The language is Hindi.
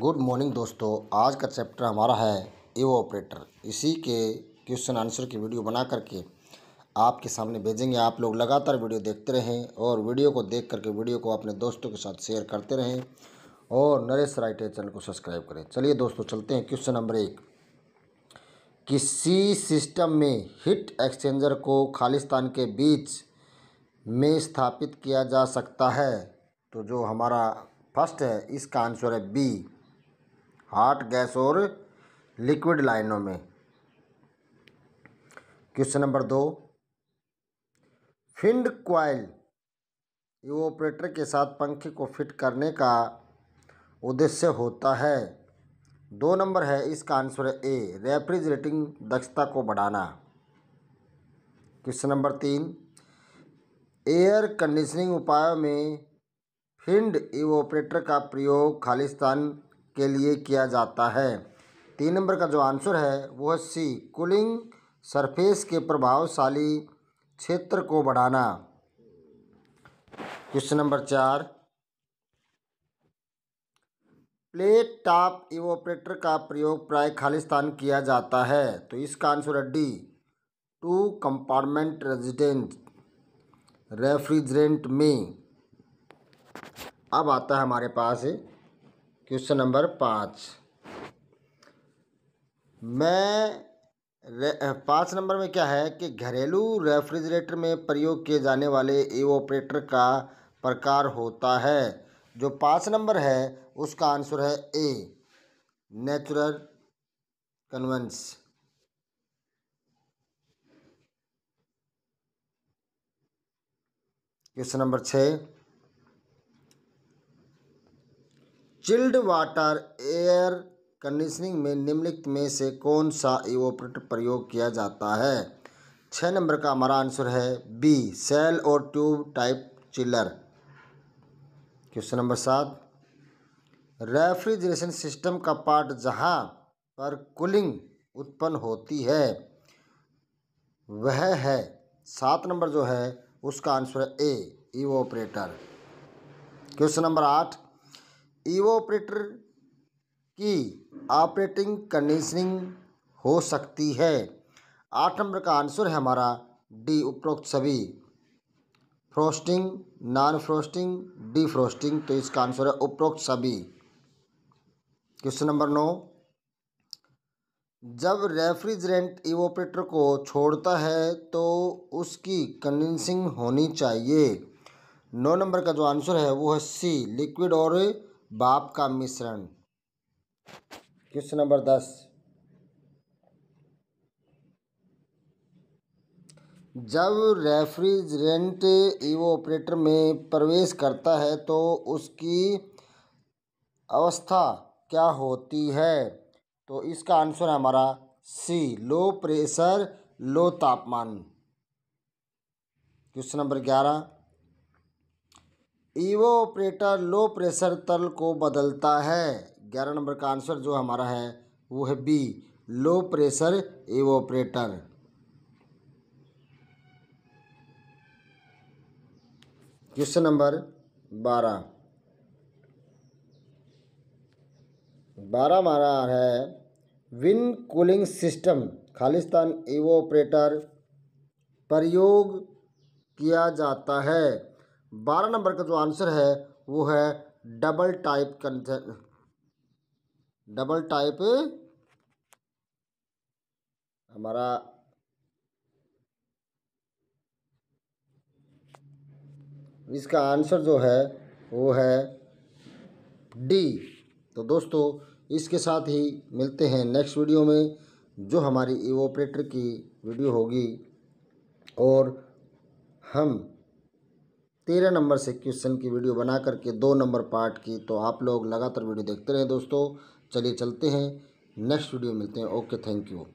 गुड मॉर्निंग दोस्तों आज का चैप्टर हमारा है ईवो ऑपरेटर इसी के क्वेश्चन आंसर की वीडियो बना करके आपके सामने भेजेंगे आप लोग लगातार वीडियो देखते रहें और वीडियो को देख करके वीडियो को अपने दोस्तों के साथ शेयर करते रहें और नरेश राइटे चैनल को सब्सक्राइब करें चलिए दोस्तों चलते हैं क्वेश्चन नंबर एक किसी सिस्टम में हिट एक्सचेंजर को खालिस्तान के बीच में स्थापित किया जा सकता है तो जो हमारा फर्स्ट है इसका आंसर है बी हॉट गैस और लिक्विड लाइनों में क्वेश्चन नंबर दो फिंड क्वाइल ऑपरेटर के साथ पंखे को फिट करने का उद्देश्य होता है दो नंबर है इसका आंसर है ए रेफ्रिजरेटिंग दक्षता को बढ़ाना क्वेश्चन नंबर तीन एयर कंडीशनिंग उपायों में फिंड ऑपरेटर का प्रयोग खालिस्तान के लिए किया जाता है तीन नंबर का जो आंसर है वो है सी कूलिंग सरफेस के प्रभावशाली क्षेत्र को बढ़ाना क्वेश्चन नंबर चार प्लेट टॉप इवोपरेटर का प्रयोग प्राय खालिस्तान किया जाता है तो इसका आंसर है D two compartment resident refrigerant में अब आता है हमारे पास क्वेश्चन नंबर पाँच मैं पाँच नंबर में क्या है कि घरेलू रेफ्रिजरेटर में प्रयोग किए जाने वाले एवोपरेटर का प्रकार होता है जो पाँच नंबर है उसका आंसर है A natural convection question number छः चिल्ड वाटर एयर कंडीशनिंग में निम्नलिखित में से कौन सा इवोपरेट प्रयोग किया जाता है छः नंबर का हमारा आंसर है बी सेल और tube type chiller question number सात रेफ्रिजरेशन सिस्टम का पार्ट जहाँ पर कूलिंग उत्पन्न होती है वह है सात नंबर जो है उसका आंसर है ए इवोपरेटर क्वेश्चन नंबर आठ इवोपरेटर की ऑपरेटिंग कंडीशनिंग हो सकती है आठ नंबर का आंसर है हमारा डी उपरोक्त सभी frosting non frosting defrosting तो इसका आंसर है उपरोक्त सभी क्वेश्चन नंबर नौ जब रेफ्रिजरेंट इवोपरेटर को छोड़ता है तो उसकी कंडेंसिंग होनी चाहिए नौ नंबर का जो आंसर है वो है सी लिक्विड और बाप का मिश्रण क्वेश्चन नंबर दस जब रेफ्रिजरेंट ऑपरेटर में प्रवेश करता है तो उसकी अवस्था क्या होती है तो इसका आंसर है हमारा सी लो प्रेशर लो तापमान क्वेश्चन नंबर ग्यारह ईवो ऑपरेटर लो प्रेशर तल को बदलता है ग्यारह नंबर का आंसर जो हमारा है वो है B low pressure operator question number बारह बारह हमारा है win cooling system Khalistan evaporator प्रयोग किया जाता है बारह नंबर का जो आंसर है वो है double type consent double type हमारा इसका आंसर जो है वो है डी तो दोस्तों इसके साथ ही मिलते हैं नेक्स्ट वीडियो में जो हमारी ऑपरेटर की वीडियो होगी और हम तेरह नंबर से क्वेश्चन की वीडियो बना करके दो नंबर पार्ट की तो आप लोग लगातार वीडियो देखते रहें दोस्तों चलिए चलते हैं नेक्स्ट वीडियो मिलते हैं ओके थैंक यू